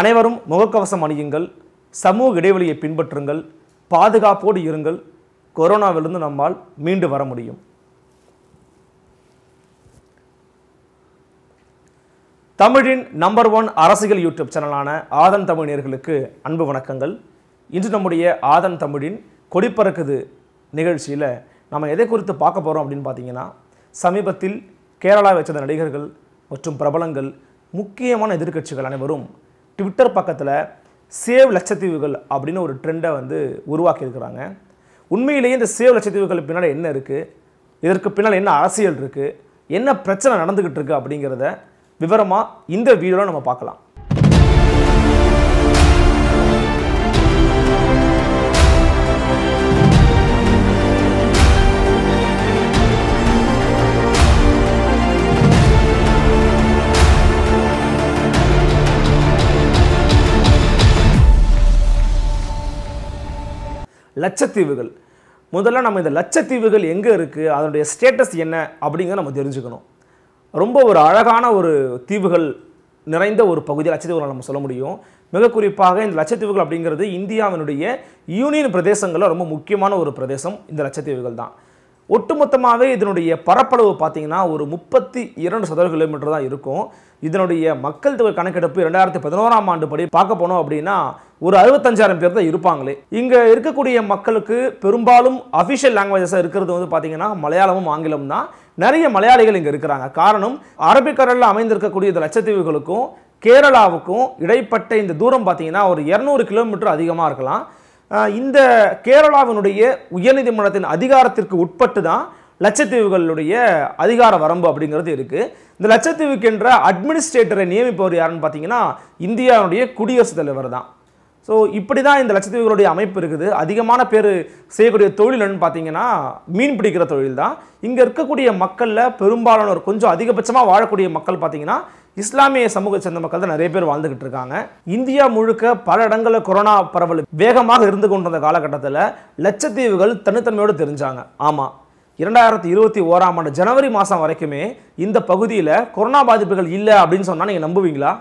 அனைவரும் முகக்கவசம் அணியுங்கள் சமூக இடைவெளியை பின்பற்றுங்கள் பாதுகாப்போடு இருங்கள் கொரோனாவிலிருந்து நம்மால் மீண்டு வர முடியும் தமிழின் நம்பர் ஒன் அரசியல் யூடியூப் சேனலான ஆதன் தமிழர்களுக்கு அன்பு வணக்கங்கள் இன்று நம்முடைய ஆதன் தமிழின் கொடிப்பறக்குது நிகழ்ச்சியில் நம்ம எதை குறித்து பார்க்க போகிறோம் அப்படின்னு பார்த்தீங்கன்னா சமீபத்தில் கேரளாவை சேர்ந்த நடிகர்கள் மற்றும் பிரபலங்கள் முக்கியமான எதிர்க்கட்சிகள் அனைவரும் ட்விட்டர் பக்கத்தில் சேவ் லட்சத்தீவுகள் அப்படின்னு ஒரு ட்ரெண்டை வந்து உருவாக்கியிருக்கிறாங்க உண்மையிலேயே இந்த சேவ் லட்சத்தீவுகள் பின்னால் என்ன இருக்குது இதற்கு பின்னால் என்ன அரசியல் இருக்குது என்ன பிரச்சனை நடந்துக்கிட்டு இருக்குது அப்படிங்கிறத விவரமாக இந்த வீடியோவில் நம்ம பார்க்கலாம் லட்சத்தீவுகள் முதல்ல நம்ம இந்த லட்சத்தீவுகள் எங்கே இருக்குது அதனுடைய ஸ்டேட்டஸ் என்ன அப்படிங்கிறத நம்ம தெரிஞ்சுக்கணும் ரொம்ப ஒரு அழகான ஒரு தீவுகள் நிறைந்த ஒரு பகுதி லட்சத்தீவுகள் நம்ம சொல்ல முடியும் மிக குறிப்பாக இந்த லட்சத்தீவுகள் அப்படிங்கிறது இந்தியாவினுடைய யூனியன் பிரதேசங்களில் ரொம்ப முக்கியமான ஒரு பிரதேசம் இந்த லட்சத்தீவுகள் தான் ஒட்டுமொத்தமாகவே இதனுடைய பரப்பளவு பார்த்தீங்கன்னா ஒரு முப்பத்தி இரண்டு சதவீத கிலோமீட்டர் தான் இருக்கும் இதனுடைய மக்கள் தொகை கணக்கெடுப்பு இரண்டாயிரத்தி பதினோராம் ஆண்டு படி பார்க்க போனோம் அப்படின்னா ஒரு அறுபத்தஞ்சாயிரம் பேர் தான் இருப்பாங்களே இங்கே இருக்கக்கூடிய மக்களுக்கு பெரும்பாலும் அஃபிஷியல் லாங்குவேஜஸாக இருக்கிறது வந்து பார்த்தீங்கன்னா மலையாளமும் ஆங்கிலம் தான் நிறைய மலையாளிகள் இங்கே இருக்கிறாங்க காரணம் அரபிக்கடலில் அமைந்திருக்கக்கூடிய இந்த லட்சத்தீவுகளுக்கும் கேரளாவுக்கும் இடைப்பட்ட இந்த தூரம் பார்த்தீங்கன்னா ஒரு இரநூறு கிலோமீட்டர் அதிகமாக இருக்கலாம் இந்த கேரளாவினுடைய உயர்நீதிமன்றத்தின் அதிகாரத்திற்கு உட்பட்டு தான் லட்சத்தீவுகளுடைய அதிகார வரம்பு அப்படிங்கிறது இருக்குது இந்த லட்சத்தீவுக்கென்ற அட்மினிஸ்ட்ரேட்டரை நியமிப்பவர் யாருன்னு பார்த்தீங்கன்னா இந்தியாவுடைய குடியரசுத் தலைவர் தான் ஸோ இப்படி தான் இந்த லட்சத்தீவுகளுடைய அமைப்பு இருக்குது அதிகமான பேர் செய்யக்கூடிய தொழில்னு பார்த்தீங்கன்னா மீன் பிடிக்கிற தொழில் தான் இங்கே இருக்கக்கூடிய மக்களில் பெரும்பாலானோர் கொஞ்சம் அதிகபட்சமாக வாழக்கூடிய மக்கள் பார்த்தீங்கன்னா இஸ்லாமிய சமூக சேர்ந்த மக்கள் தான் நிறைய பேர் வாழ்ந்துகிட்டு இருக்காங்க இந்தியா முழுக்க பல இடங்களில் கொரோனா பரவல் வேகமாக இருந்து கொண்டிருந்த காலகட்டத்தில் லட்சத்தீவுகள் தனித்தன்மையோடு தெரிஞ்சாங்க ஆமாம் இரண்டாயிரத்தி இருபத்தி ஓராம் ஆண்டு ஜனவரி மாதம் வரைக்குமே இந்த பகுதியில் கொரோனா பாதிப்புகள் இல்லை அப்படின்னு சொன்னால் நீங்கள் நம்புவீங்களா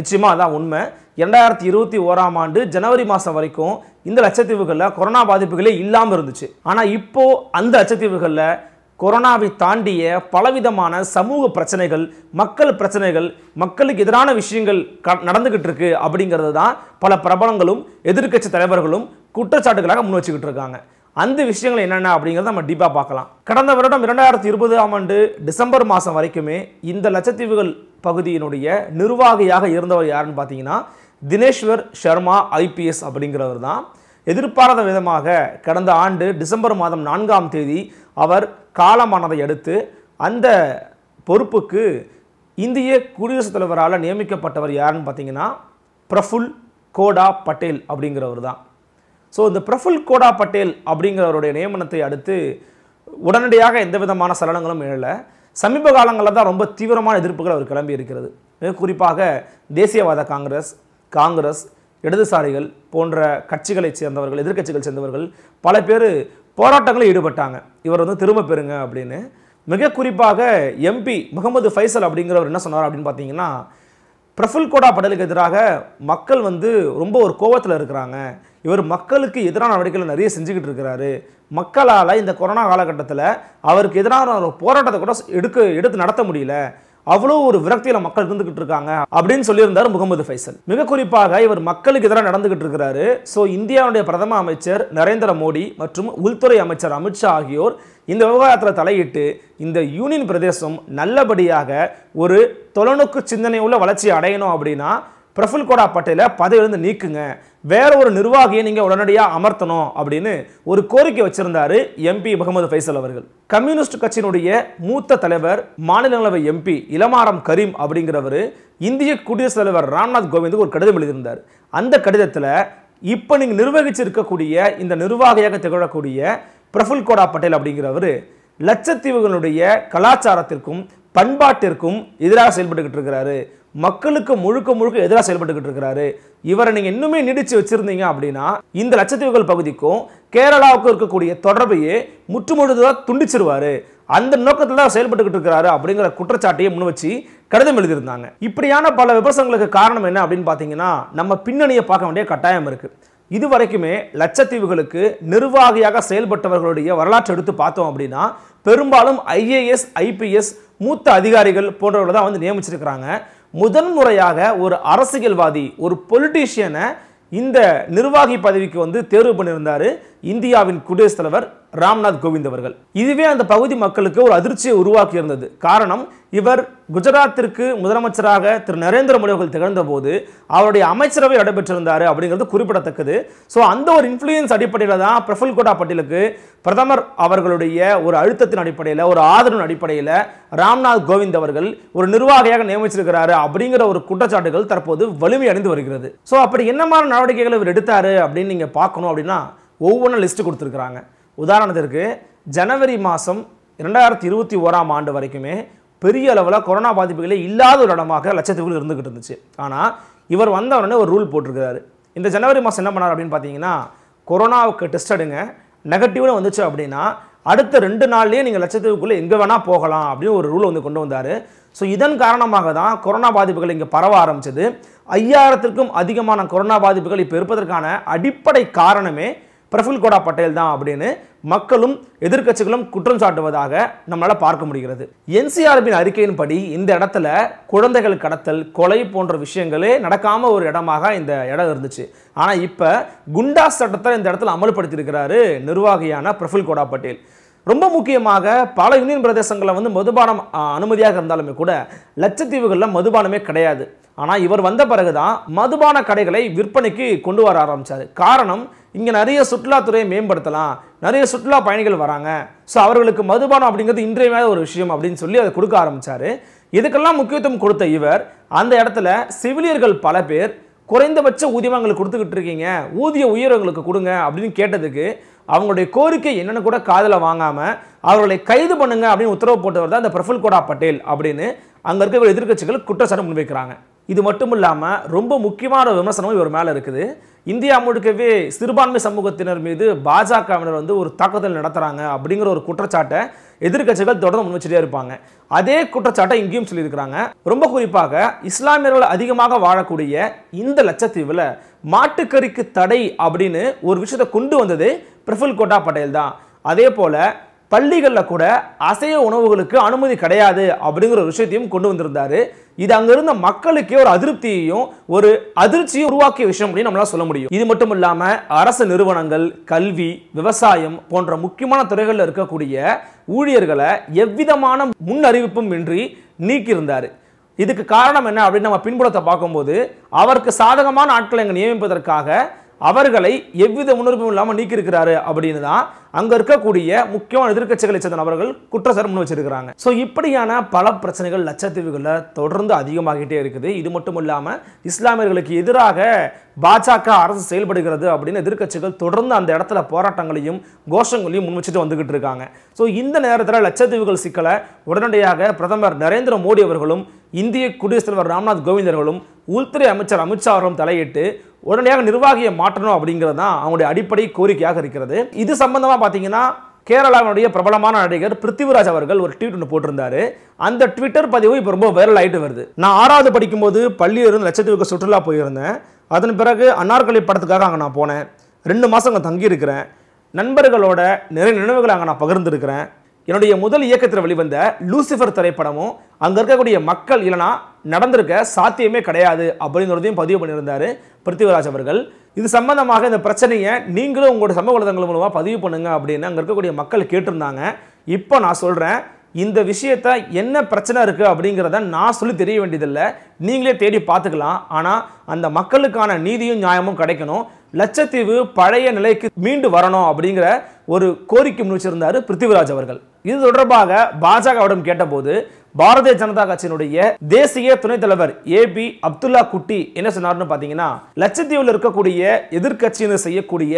நிச்சயமாக அதான் உண்மை இரண்டாயிரத்தி இருபத்தி ஓராம் ஆண்டு ஜனவரி மாதம் வரைக்கும் இந்த லட்சத்தீவுகளில் கொரோனா பாதிப்புகளே இல்லாமல் இருந்துச்சு ஆனால் இப்போது அந்த லட்சத்தீவுகளில் கொரோனாவை தாண்டிய பலவிதமான சமூக பிரச்சனைகள் மக்கள் பிரச்சனைகள் மக்களுக்கு எதிரான விஷயங்கள் க நடந்துக்கிட்டு இருக்கு அப்படிங்கிறது தான் பல பிரபலங்களும் எதிர்க்கட்சி தலைவர்களும் குற்றச்சாட்டுகளாக முன் வச்சுக்கிட்டு இருக்காங்க அந்த விஷயங்கள் என்னென்ன அப்படிங்கிறத நம்ம டீப்பாக பார்க்கலாம் கடந்த வருடம் இரண்டாயிரத்தி இருபதாம் ஆண்டு டிசம்பர் மாதம் வரைக்குமே இந்த லட்சத்தீவுகள் பகுதியினுடைய நிர்வாகியாக இருந்தவர் யாருன்னு பார்த்தீங்கன்னா தினேஷ்வர் ஷர்மா ஐபிஎஸ் அப்படிங்கிறவர் தான் எதிர்பாராத விதமாக கடந்த ஆண்டு டிசம்பர் மாதம் நான்காம் தேதி அவர் காலமானதை அடுத்து அந்த பொறுப்புக்கு இந்திய குடியரசுத் தலைவரால் நியமிக்கப்பட்டவர் யாருன்னு பார்த்தீங்கன்னா பிரஃபுல் கோடா பட்டேல் அப்படிங்கிறவர் தான் ஸோ இந்த பிரஃபுல் கோடா பட்டேல் அப்படிங்கிறவருடைய நியமனத்தை அடுத்து உடனடியாக எந்த விதமான சலனங்களும் எழலை சமீப காலங்களில் தான் ரொம்ப தீவிரமான எதிர்ப்புகள் அவர் கிளம்பி இருக்கிறது குறிப்பாக தேசியவாத காங்கிரஸ் காங்கிரஸ் இடதுசாரிகள் போன்ற கட்சிகளைச் சேர்ந்தவர்கள் எதிர்க்கட்சிகள் சேர்ந்தவர்கள் பல பேர் போராட்டங்களில் ஈடுபட்டாங்க இவர் வந்து திரும்ப பெறுங்க அப்படின்னு மிக குறிப்பாக எம்பி முகமது ஃபைசல் அப்படிங்கிறவர் என்ன சொன்னார் அப்படின்னு பார்த்தீங்கன்னா பிரஃபுல் கோடா படலுக்கு எதிராக மக்கள் வந்து ரொம்ப ஒரு கோவத்தில் இருக்கிறாங்க இவர் மக்களுக்கு எதிரான நடவடிக்கைகள் நிறைய செஞ்சுக்கிட்டு இருக்கிறாரு மக்களால் இந்த கொரோனா காலகட்டத்தில் அவருக்கு எதிரான ஒரு போராட்டத்தை கூட எடுக்க எடுத்து நடத்த முடியல அவ்வளோ ஒரு விரக்தியில் மக்கள் இருந்துகிட்டு இருக்காங்க அப்படின்னு சொல்லியிருந்தார் முகமது ஃபைசல் மிக குறிப்பாக இவர் மக்களுக்கு எதிராக நடந்துகிட்டு இருக்கிறாரு ஸோ இந்தியாவுடைய பிரதம அமைச்சர் நரேந்திர மோடி மற்றும் உள்துறை அமைச்சர் அமித்ஷா ஆகியோர் இந்த விவகாரத்தில் தலையிட்டு இந்த யூனியன் பிரதேசம் நல்லபடியாக ஒரு தொலைநோக்கு சிந்தனை உள்ள வளர்ச்சி அடையணும் அப்படின்னா பிரஃபுல் கோடா பட்டேலை பதவியிலிருந்து நீக்குங்க வேற ஒரு நிர்வாகியை நீங்கள் உடனடியாக அமர்த்தணும் அப்படின்னு ஒரு கோரிக்கை வச்சிருந்தாரு எம்பி முகமது ஃபைசல் அவர்கள் கம்யூனிஸ்ட் கட்சியினுடைய மூத்த தலைவர் மாநிலங்களவை எம்பி இளமாரம் கரீம் அப்படிங்கிறவர் இந்திய குடியரசுத் தலைவர் ராம்நாத் கோவிந்துக்கு ஒரு கடிதம் எழுதியிருந்தார் அந்த கடிதத்தில் இப்போ நீங்கள் நிர்வகிச்சிருக்கக்கூடிய இந்த நிர்வாகியாக திகழக்கூடிய பிரஃபுல் கோடா பட்டேல் அப்படிங்கிறவர் லட்சத்தீவுகளுடைய கலாச்சாரத்திற்கும் பண்பாட்டிற்கும் எதிராக செயல்பட்டுக்கிட்டு இருக்கிறாரு மக்களுக்கு முழுக்க முழுக்க எதிராக செயல்பட்டுக்கிட்டு இருக்கிறாரு இவரை நீங்கள் இன்னுமே நீடித்து வச்சுருந்தீங்க அப்படின்னா இந்த லட்சத்தீவுகள் பகுதிக்கும் கேரளாவுக்கும் இருக்கக்கூடிய தொடர்பையே முற்றுமுழுதாக துண்டிச்சிருவார் அந்த நோக்கத்தில் தான் செயல்பட்டுக்கிட்டு இருக்கிறாரு அப்படிங்கிற குற்றச்சாட்டையை முன் வச்சு கடிதம் எழுதியிருந்தாங்க இப்படியான பல விமர்சனங்களுக்கு காரணம் என்ன அப்படின்னு பார்த்தீங்கன்னா நம்ம பின்னணியை பார்க்க வேண்டிய கட்டாயம் இருக்குது இதுவரைக்குமே லட்சத்தீவுகளுக்கு நிர்வாகியாக செயல்பட்டவர்களுடைய வரலாற்று எடுத்து பார்த்தோம் அப்படின்னா பெரும்பாலும் ஐஏஎஸ் ஐபிஎஸ் மூத்த அதிகாரிகள் போன்றவர்கள் தான் வந்து நியமிச்சிருக்கிறாங்க முதன்முறையாக ஒரு அரசியல்வாதி ஒரு பொலிட்டீஷியனை இந்த நிர்வாகி பதவிக்கு வந்து தேர்வு பண்ணியிருந்தார் இந்தியாவின் குடியரசுத் தலைவர் ராம்நாத் கோவிந்த் அவர்கள் இதுவே அந்த பகுதி மக்களுக்கு ஒரு அதிர்ச்சியை உருவாக்கி இருந்தது காரணம் இவர் குஜராத்திற்கு முதலமைச்சராக திரு நரேந்திர மோடி அவர்கள் திகழ்ந்தபோது அவருடைய அமைச்சரவை இடம்பெற்றிருந்தார் அப்படிங்கிறது குறிப்பிடத்தக்கது ஸோ அந்த ஒரு இன்ஃப்ளூயன்ஸ் அடிப்படையில் தான் பிரஃபுல் கோட்டா பட்டியலுக்கு பிரதமர் அவர்களுடைய ஒரு அழுத்தத்தின் அடிப்படையில் ஒரு ஆதரவின் அடிப்படையில் ராம்நாத் கோவிந்த் அவர்கள் ஒரு நிர்வாகியாக நியமிச்சிருக்கிறாரு அப்படிங்கிற ஒரு குற்றச்சாட்டுகள் தற்போது வலிமையடைந்து வருகிறது ஸோ அப்படி என்ன மாதிரி நடவடிக்கைகள் இவர் எடுத்தார் அப்படின்னு நீங்கள் பார்க்கணும் அப்படின்னா ஒவ்வொன்றும் லிஸ்ட் கொடுத்துருக்குறாங்க உதாரணத்திற்கு ஜனவரி மாதம் இரண்டாயிரத்தி இருபத்தி ஓராம் ஆண்டு வரைக்குமே பெரிய அளவில் கொரோனா பாதிப்புகளே இல்லாத ஒரு இடமாக லட்சத்தீவுகள் இருந்துக்கிட்டு இருந்துச்சு ஆனால் இவர் வந்த உடனே ஒரு ரூல் போட்டிருக்கிறாரு இந்த ஜனவரி மாதம் என்ன பண்ணார் அப்படின்னு பார்த்தீங்கன்னா கொரோனாவுக்கு டெஸ்ட் எடுங்க நெகட்டிவ்னு வந்துச்சு அப்படின்னா அடுத்த ரெண்டு நாள்லேயே நீங்கள் லட்சத்தீவுக்குள்ளே எங்கே வேணால் போகலாம் அப்படின்னு ஒரு ரூலை வந்து கொண்டு வந்தார் ஸோ இதன் காரணமாக தான் கொரோனா பாதிப்புகள் இங்கே பரவ ஆரம்பிச்சது ஐயாயிரத்திற்கும் அதிகமான கொரோனா பாதிப்புகள் இப்போ இருப்பதற்கான அடிப்படை காரணமே பிரஃபுல் கோடா பட்டேல் தான் அப்படின்னு மக்களும் எதிர்க்கட்சிகளும் குற்றம் சாட்டுவதாக நம்மளால் பார்க்க முடிகிறது என்சிஆர்பின் அறிக்கையின்படி இந்த இடத்துல குழந்தைகள் கடத்தல் கொலை போன்ற விஷயங்களே நடக்காம ஒரு இடமாக இந்த இடம் இருந்துச்சு ஆனால் இப்போ குண்டா சட்டத்தை இந்த இடத்துல அமல்படுத்தியிருக்கிறாரு நிர்வாகியான பிரஃபுல் கோடா பட்டேல் ரொம்ப முக்கியமாக பல யூனியன் பிரதேசங்களில் வந்து மதுபானம் அனுமதியாக இருந்தாலுமே கூட லட்சத்தீவுகளில் மதுபானமே கிடையாது ஆனால் இவர் வந்த பிறகு தான் மதுபான கடைகளை விற்பனைக்கு கொண்டு வர ஆரம்பித்தார் காரணம் இங்கே நிறைய சுற்றுலாத்துறையை மேம்படுத்தலாம் நிறைய சுற்றுலா பயணிகள் வராங்க ஸோ அவர்களுக்கு மதுபானம் அப்படிங்கிறது இன்றையமையாத ஒரு விஷயம் அப்படின்னு சொல்லி அதை கொடுக்க ஆரம்பித்தார் இதுக்கெல்லாம் முக்கியத்துவம் கொடுத்த இவர் அந்த இடத்துல செவிலியர்கள் பல பேர் குறைந்தபட்ச ஊதியம் எங்களுக்கு கொடுத்துக்கிட்டு இருக்கீங்க ஊதிய உயர்வுகளுக்கு கொடுங்க அப்படின்னு கேட்டதுக்கு அவங்களுடைய கோரிக்கை என்னென்னு கூட காதில் வாங்காமல் அவர்களை கைது பண்ணுங்க அப்படின்னு உத்தரவு போட்டவர் தான் இந்த பிரஃபுல் கோடா பட்டேல் அப்படின்னு அங்கே இருக்கிற எதிர்கட்சிகள் குற்றச்சாட்டு முன்வைக்கிறாங்க இது மட்டும் இல்லாமல் ரொம்ப முக்கியமான ஒரு விமர்சனமும் இவர் மேலே இருக்குது இந்தியா முழுக்கவே சிறுபான்மை சமூகத்தினர் மீது பாஜகவினர் வந்து ஒரு தாக்குதல் நடத்துகிறாங்க அப்படிங்கிற ஒரு குற்றச்சாட்டை எதிர்கட்சிகள் தொடர்ந்து முன்வச்சுட்டே இருப்பாங்க அதே குற்றச்சாட்டை இங்கேயும் சொல்லியிருக்கிறாங்க ரொம்ப குறிப்பாக இஸ்லாமியர்கள் அதிகமாக வாழக்கூடிய இந்த லட்சத்தீவில் மாட்டுக்கறிக்கு தடை அப்படின்னு ஒரு விஷயத்தை கொண்டு வந்தது பிரஃபுல் கோட்டா பட்டேல் தான் அதே போல் பள்ளிகளில் கூட அசைவ உணவுகளுக்கு அனுமதி கிடையாது அப்படிங்கிற ஒரு விஷயத்தையும் கொண்டு வந்திருந்தாரு இது அங்கிருந்த மக்களுக்கே ஒரு அதிருப்தியையும் ஒரு அதிர்ச்சியும் உருவாக்கிய விஷயம் அப்படின்னு நம்மளால் சொல்ல முடியும் இது மட்டும் இல்லாமல் அரசு நிறுவனங்கள் கல்வி விவசாயம் போன்ற முக்கியமான துறைகளில் இருக்கக்கூடிய ஊழியர்களை எவ்விதமான முன் அறிவிப்பும் இன்றி நீக்கியிருந்தார் இதுக்கு காரணம் என்ன அப்படின்னு நம்ம பின்புலத்தை பார்க்கும்போது அவருக்கு சாதகமான ஆட்களை இங்கே நியமிப்பதற்காக அவர்களை எவ்வித முன்னுரிமையும் இல்லாமல் நீக்கியிருக்கிறாரு அப்படின்னு தான் அங்கே இருக்கக்கூடிய முக்கியமான எதிர்கட்சிகளை சேர்ந்த நபர்கள் குற்றச்சாரம் முன் வச்சிருக்கிறாங்க ஸோ இப்படியான பல பிரச்சனைகள் லட்சத்தீவுகளில் தொடர்ந்து அதிகமாகிட்டே இருக்குது இது மட்டும் இல்லாமல் இஸ்லாமியர்களுக்கு எதிராக பாஜக அரசு செயல்படுகிறது அப்படின்னு எதிர்கட்சிகள் தொடர்ந்து அந்த இடத்துல போராட்டங்களையும் கோஷங்களையும் முன் வச்சுட்டு வந்துகிட்டு இருக்காங்க ஸோ இந்த நேரத்தில் லட்சத்தீவுகள் சிக்கலை உடனடியாக பிரதமர் நரேந்திர மோடி அவர்களும் இந்திய குடியரசுத் தலைவர் ராம்நாத் கோவிந்தர்களும் உள்துறை அமைச்சர் அமித்ஷா அவர்களும் தலையிட்டு உடனடியாக நிர்வாகியை மாற்றணும் அப்படிங்கிறது தான் அவங்களுடைய அடிப்படை கோரிக்கையாக இருக்கிறது இது சம்பந்தமாக பார்த்தீங்கன்னா கேரளாவினுடைய பிரபலமான நடிகர் பிருத்திவிராஜ் அவர்கள் ஒரு ட்வீட் ஒன்று போட்டிருந்தாரு அந்த ட்விட்டர் பதிவு இப்போ ரொம்ப வைரல் ஆகிட்டு வருது நான் ஆறாவது படிக்கும்போது பள்ளியிலிருந்து லட்சத்தீவுக்கு சுற்றுலா போயிருந்தேன் அதன் பிறகு அன்னார்கலி படத்துக்காக அங்கே நான் போனேன் ரெண்டு மாதம் அங்கே தங்கியிருக்கிறேன் நண்பர்களோட நிறைய நினைவுகளை அங்கே நான் பகிர்ந்துருக்கிறேன் என்னுடைய முதல் இயக்கத்தில் வெளிவந்த லூசிஃபர் திரைப்படமும் அங்கே இருக்கக்கூடிய மக்கள் இல்லைனா நடந்திருக்க சாத்தியமே கிடையாது அப்படிங்கிறதையும் பதிவு பண்ணியிருந்தார் பிருத்திவராஜ் அவர்கள் இது சம்பந்தமாக இந்த பிரச்சனையை நீங்களும் உங்களோட சமூக வலைதளங்கள் மூலமாக பதிவு பண்ணுங்க அப்படின்னு அங்கே இருக்கக்கூடிய மக்கள் கேட்டிருந்தாங்க இப்போ நான் சொல்கிறேன் இந்த விஷயத்த என்ன பிரச்சனை இருக்குது அப்படிங்கிறத நான் சொல்லி தெரிய வேண்டியதில்லை நீங்களே தேடி பார்த்துக்கலாம் ஆனால் அந்த மக்களுக்கான நீதியும் நியாயமும் கிடைக்கணும் லட்சத்தீவு பழைய நிலைக்கு மீண்டு வரணும் அப்படிங்கிற ஒரு கோரிக்கை முன் வச்சிருந்தார் பிருத்திவிராஜ் அவர்கள் இது தொடர்பாக பாஜகவிடம் கேட்டபோது பாரதிய ஜனதா கட்சியினுடைய தேசிய துணைத் தலைவர் ஏ பி அப்துல்லா குட்டி என்ன சொன்னார்னு பார்த்தீங்கன்னா லட்சத்தீவில் இருக்கக்கூடிய எதிர்கட்சியினர் செய்யக்கூடிய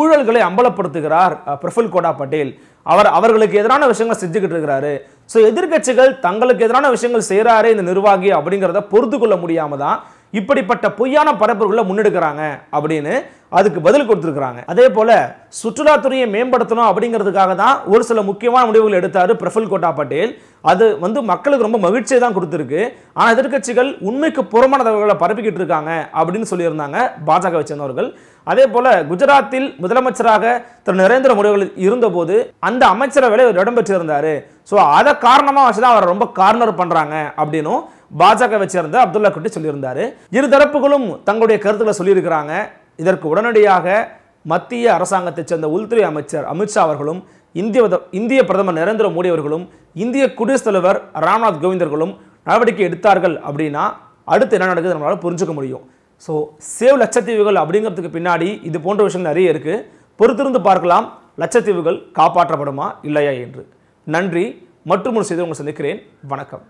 ஊழல்களை அம்பலப்படுத்துகிறார் பிரஃபுல் கோடா பட்டேல் அவர் அவர்களுக்கு எதிரான விஷயங்கள் செஞ்சுக்கிட்டு இருக்கிறாரு ஸோ எதிர்கட்சிகள் தங்களுக்கு எதிரான விஷயங்கள் செய்கிறாரே இந்த நிர்வாகி அப்படிங்கிறத பொறுத்து கொள்ள முடியாமல் தான் இப்படிப்பட்ட பொய்யான பரப்புகளை முன்னெடுக்கிறாங்க அப்படின்னு அதுக்கு பதில் கொடுத்துருக்குறாங்க அதே போல் சுற்றுலாத்துறையை மேம்படுத்தணும் அப்படிங்கிறதுக்காக தான் ஒரு சில முக்கியமான முடிவுகள் எடுத்தார் பிரஃபுல் கோட்டா பட்டேல் அது வந்து மக்களுக்கு ரொம்ப மகிழ்ச்சியை தான் கொடுத்துருக்கு ஆனால் எதிர்கட்சிகள் உண்மைக்கு புறமான தகவல்களை பரப்பிக்கிட்டு இருக்காங்க அப்படின்னு சொல்லியிருந்தாங்க பாஜகவை சேர்ந்தவர்கள் அதே போல் குஜராத்தில் முதலமைச்சராக திரு நரேந்திர மோடிகள் இருந்தபோது அந்த அமைச்சரவை இடம்பெற்றிருந்தார் ஸோ அதை காரணமாக வச்சு தான் அவரை ரொம்ப கார்னர் பண்ணுறாங்க அப்படின்னும் பாஜக சேர்ந்த அப்துல்லா குட்டி இரு தரப்புகளும் தங்களுடைய கருத்துக்களை சொல்லியிருக்கிறாங்க இதற்கு உடனடியாக மத்திய அரசாங்கத்தை சேர்ந்த உள்துறை அமைச்சர் அமித்ஷா அவர்களும் இந்திய இந்திய பிரதமர் நரேந்திர மோடி அவர்களும் இந்திய குடியரசுத் தலைவர் ராம்நாத் கோவிந்தர்களும் நடவடிக்கை எடுத்தார்கள் அப்படின்னா அடுத்து என்ன நடக்குது நம்மளால் புரிஞ்சுக்க முடியும் ஸோ சேவ் லட்சத்தீவுகள் அப்படிங்கிறதுக்கு பின்னாடி இது போன்ற விஷயம் நிறைய இருக்குது பொறுத்திருந்து பார்க்கலாம் லட்சத்தீவுகள் காப்பாற்றப்படுமா இல்லையா என்று நன்றி மற்றும் ஒரு செய்தி உங்களை சந்திக்கிறேன் வணக்கம்